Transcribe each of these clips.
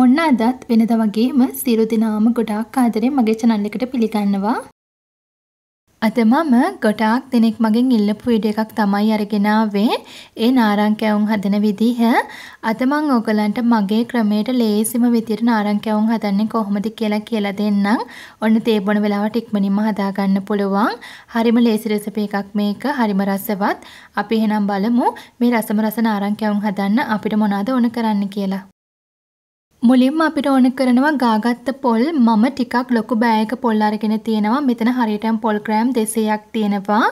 ඔන්න අදත් වෙනද වගේම සියලු දෙනාම ගොඩාක් ආදරෙන් මගේ channel එකට පිළිගන්නවා. අද මම ගොඩාක් දෙනෙක් මගෙන් ඉල්ලපු වීඩියෝ එකක් තමයි අරගෙන ආවේ. ඒ නාරංකයවුන් හදන විදිහ. අද මම ඕගලන්ට මගේ ක්‍රමයට ලේසිම විදියට නාරංකයවුන් හදන්නේ කොහොමද කියලා කියලා දෙන්නම්. ඔන්න තේ බොන වෙලාවට ඉක්මනින්ම හදා ගන්න පුළුවන්. හරිම ලේසි රෙසිපි එකක් මේක. හරිම රසවත්. අපි එහෙනම් බලමු මේ රසම රස නාරංකයවුන් හදන්න අපිට මොනවද ඕන කරන්න කියලා. මුලින්ම අපිට ඕන කරනවා ගාගත්ත පොල් මම ටිකක් ලොකු බෑයක පොල් අරගෙන තියෙනවා මෙතන හරියටම පොල් ග්‍රෑම් 200ක් තියෙනවා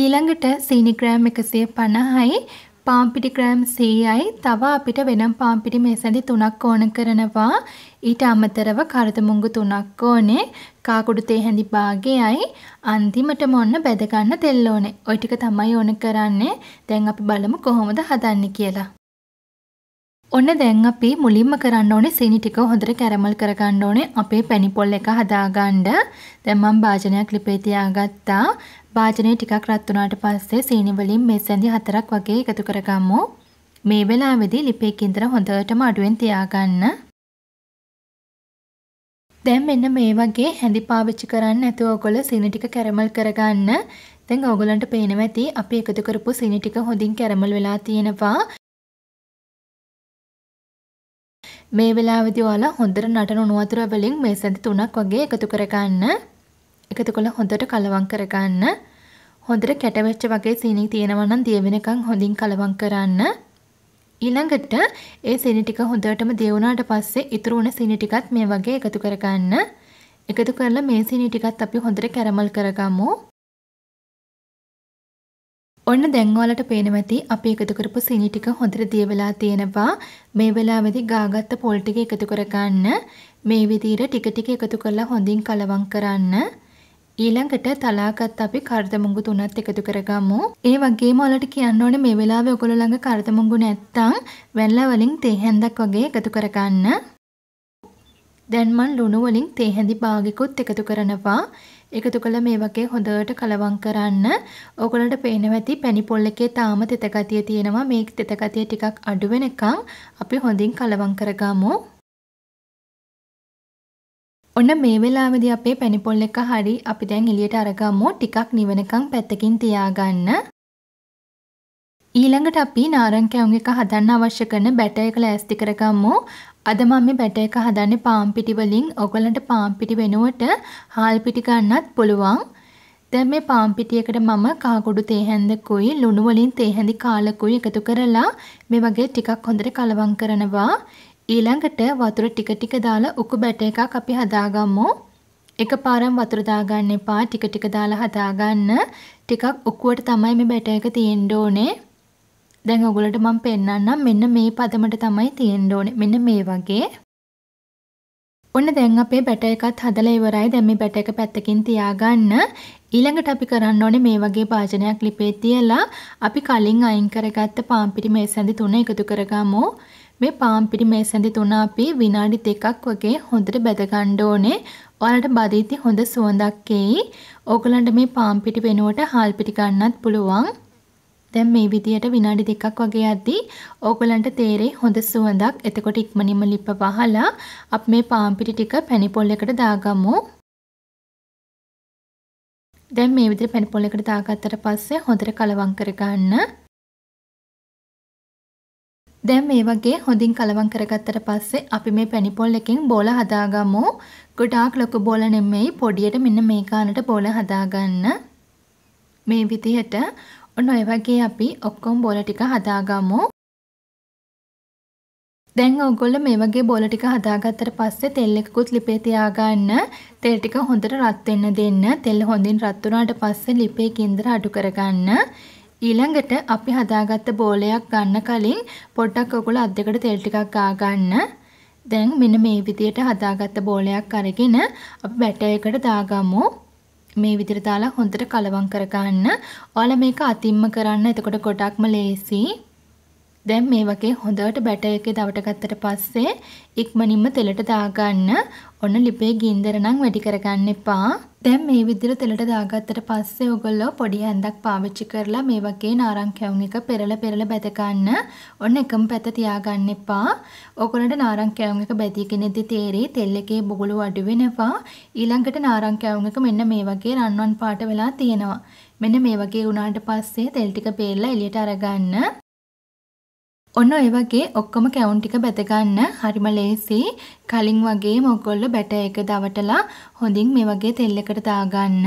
ඊළඟට සීනි ග්‍රෑම් 150යි පාම්පිටි ග්‍රෑම් 100යි තව අපිට වෙනම් පාම්පිටි මේසැඳි තුනක් ඕන කරනවා ඊට අමතරව කරත මුංගු තුනක් ඕනේ කාකුඩු තේ හැඳි භාගයයි අන්තිමට මොන්න බැද ගන්න තෙල් ඕනේ ওই ටික තමයි ඕන කරන්නේ දැන් අපි බලමු කොහොමද හදන්නේ කියලා ඔන්න දැන් අපි මුලින්ම කරන්න ඕනේ සීනි ටික හොඳට කැරමල් කරගන්න ඕනේ අපේ පැණිපොල් එක හදාගන්න. දැන් මම භාජනයක් ලිපේ තියාගත්තා. භාජනය ටිකක් රත් වුණාට පස්සේ සීනි වලින් මෙසැඳි හතරක් වගේ එකතු කරගමු. මේ වෙලාවේදී ලිපේ කිඳර හොඳටම අඩුවෙන් තියාගන්න. දැන් මෙන්න මේ වගේ හැඳි පාවිච්චි කරන්න නැතුව ඔයගොල්ලෝ සීනි ටික කැරමල් කරගන්න. දැන් ඔයගොල්ලන්ට පේනවා ඇති අපි එකතු කරපු සීනි ටික හොඳින් කැරමල් වෙලා තියෙනවා. මේ වෙලාවේදී ඔයාලා හොඳට නටන උණු වතුර වලින් මේ සැඳි තුනක් වගේ එකතු කරගන්න. එකතු කළා හොඳට කලවම් කරගන්න. හොඳට කැටවෙච්ච වගේ සීනි තියෙනවා නම් දිය වෙනකන් හොඳින් කලවම් කරන්න. ඊළඟට ඒ සීනි ටික හොඳටම දිය වුණාට පස්සේ ඉතුරු වුණ සීනි ටිකත් මේ වගේ එකතු කරගන්න. එකතු කරලා මේ සීනි ටිකත් අපි හොඳට කැරමල් කරගමු. ඔන්න දැන් ඔයාලට පේනවා ඇති අපි එකතු කරපු සීනි ටික හොඳට දිය වෙලා තියෙනවා. මේ වෙලාවේදී ගාගත්ත පොල් ටික එකතු කරගන්න. මේ විදිහට ටික ටික එකතු කරලා හොඳින් කලවම් කරන්න. ඊළඟට තලාගත් අපි කරදමුංගු තුනත් එකතු කරගමු. ඒ වගේම ඔයාලට කියන්න ඕනේ මේ වෙලාවේ ඔයගොල්ලෝ ළඟ කරදමුංගු නැත්තම් වැල්ලා වලින් තේ හැන්දක් වගේ එකතු කරගන්න. දැන් මම ලුණු වලින් තේ හැඳි භාගිකුත් එකතු කරනවා. එකතු කළ මේ වගේ හොඳට කලවම් කරන්න. ඕගොල්ලන්ට පේනවා ඇති පැණි පොල් එකේ තාම තෙත ගතිය තියෙනවා. මේ තෙත ගතිය ටිකක් අඩු වෙනකන් අපි හොඳින් කලවම් කරගමු. ඔන්න මේ වෙලාවේදී අපේ පැණි පොල් එක හරි අපි දැන් එළියට අරගමු. ටිකක් නිවෙනකන් පැත්තකින් තියාගන්න. ඊළඟට අපි නාරං කැවුම් එක හදන්න අවශ්‍ය කරන බැටර් එක ලෑස්ති කරගමු. අද මම මේ බැට එක හදන්නේ පාන් පිටි වලින්. ඔයගලන්ට පාන් පිටි වෙනුවට හාල් පිටි ගන්නත් පුළුවන්. දැන් මේ පාන් පිටියකට මම කහකුඩු තේ හැන්දකුයි ලුණු වලින් තේ හැඳි කාලකුයි එකතු කරලා මේ වගේ ටිකක් හොඳට කලවම් කරනවා. ඊළඟට වතුර ටික ටික දාලා උකු බැට එකක් අපි හදාගමු. එකපාරම වතුර දාගන්න එපා. ටික ටික දාලා හදාගන්න. ටිකක් උකුවට තමයි මේ බැට එක තියෙන්න ඕනේ. දැන් ඔයගොල්ලන්ට මම පෙන්නන්නම් මෙන්න මේ පදමට තමයි තියෙන්න ඕනේ. මෙන්න මේ වගේ. ඔන්න දැන් අපේ බැට එකත් හදලා ඉවරයි. දැන් මේ බැට එක පැත්තකින් තියාගන්න. ඊළඟට අපි කරන්න ඕනේ මේ වගේ භාජනයක් ලිපේ තියලා අපි කලින් අයින් කරගත්ත පාම්පිටි මේසැඳි තුන එකතු කරගමු. මේ පාම්පිටි මේසැඳි තුන අපි විනාඩි දෙකක් වගේ හොඳට බැද ගන්න ඕනේ. ඔයාලට බදීති හොඳ සුවඳක් එයි. ඕගලන්ට මේ පාම්පිටි වෙනුවට හාල් පිටි ගන්නත් පුළුවන්. දැන් මේ විදියට විනාඩි දෙකක් වගේ යද්දී ඕගලන්ට තේරෙයි හොඳ සුවඳක්. එතකොට ඉක්මනින්ම ලිප්ප වහලා අප මේ පාන් පිටි ටික පැණි පොල් එකට දාගමු. දැන් මේ විදිහට පැණි පොල් එකට දාගත්තට පස්සේ හොඳට කලවම් කරගන්න. දැන් මේ වගේ හොඳින් කලවම් කරගත්තට පස්සේ අපි මේ පැණිපොල් එකෙන් බෝල හදාගමු. ගොඩාක් ලොකු බෝල නෙමෙයි පොඩියට මෙන්න මේ ගානට බෝල හදාගන්න. මේ විදිහට ඔන්න ඔය වගේ අපි ඔක්කොම බෝල ටික හදාගමු. දැන් ඔයගොල්ලෝ මේ වගේ බෝල ටික හදාගත්තට පස්සේ තෙල් එකකුත් ලිපේ තියාගන්න. තෙල් ටික හොඳට රත් වෙන්න දෙන්න. තෙල් හොඳින් රත් වුණාට පස්සේ ලිපේ කේන්දර අඩු කරගන්න. ඊළඟට අපි හදාගත්ත බෝලයක් ගන්න කලින් පොඩ්ඩක් ඔයගොල්ලෝ අත් දෙකට තෙල් ටිකක් ගාගන්න. දැන් මෙන්න මේ විදියට හදාගත්ත බෝලයක් අරගෙන අපි බැටර් එකට දාගමු. මේ විදිහට දාලා හොඳට කලවම් කරගන්න. ඔයාලා මේක අතිම්ම කරන්න. එතකොට ගොඩක්ම ලේසියි. දැන් මේ වගේ හොඳට බැටර් එකේ දවට ගත්තට පස්සේ ඉක්මනින්ම තෙලට දාගන්න. ඔන්න ලිපේ ගින්දර නම් වැඩි කරගන්න එපා. දැන් මේ විදිහට තෙලට දාගත්තට පස්සේ ඔයගොල්ලෝ පොඩි හැන්දක් පාවිච්චි කරලා මේ වගේ නාරං කැවුම් එක පෙරල පෙරල බැද ගන්න. ඔන්න එකම පැත්ත තියාගන්න එපා. ඔයගොල්ලන්ට නාරං කැවුම් එක බැදීගෙනදී තේරෙයි තෙල් එකේ බොගලු අඩු වෙනවා. ඊළඟට නාරං කැවුම් එක මෙන්න මේ වගේ රන්වන් පාට වෙලා තියෙනවා. මෙන්න මේ වගේ වුණාට පස්සේ තෙල් ටික බේරලා එළියට අරගන්න. ඔන්න ඔය වගේ ඔක්කොම කැවුම් ටික බැත ගන්න හරිම ලේසි. කලින් වගේම ඔයගොල්ලෝ බැට එක දවටලා හොඳින් මේ වගේ තෙල් එකට දාගන්න.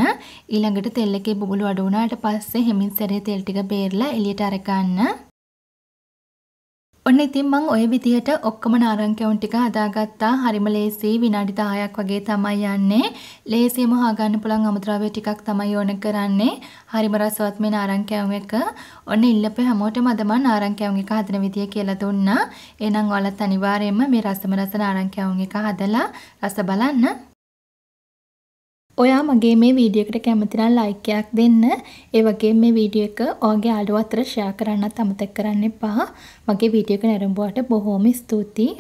ඊළඟට තෙල් එකේ බුබුලු අඩු වුණාට පස්සේ හෙමින් සැරේ තෙල් ටික බේරලා එළියට අර ගන්න. ඔන්න ඉතින් මං ওই විදිහට ඔක්කොම නාරංකයන් ටික හදාගත්තා. හරිම ලේසියි විනාඩි 10ක් වගේ තමයි යන්නේ. ලේසියම හොයාගන්න පුළුවන් අමුද්‍රව්‍ය ටිකක් තමයි ඕන කරන්නේ. හරිම රසවත් මේ නාරංකයන් එක. ඔන්න ඉල්ලපේ හැමෝටම අද මං නාරංකයන් එක හදන විදිය කියලා දුන්නා. එහෙනම් ඔයාලත් අනිවාර්යයෙන්ම මේ රසම රස නාරංකයන් එක හදලා රස බලන්න. ඔයා මගේ මේ වීඩියෝ එකට කැමති නම් ලයික් එකක් දෙන්න. ඒ වගේම මේ වීඩියෝ එක ඔයාගේ යාළුවෝ අතර ෂෙයා කරන්නත් අමතක කරන්න එපා. මගේ වීඩියෝ එක නැරඹුවාට බොහොම ස්තුතියි.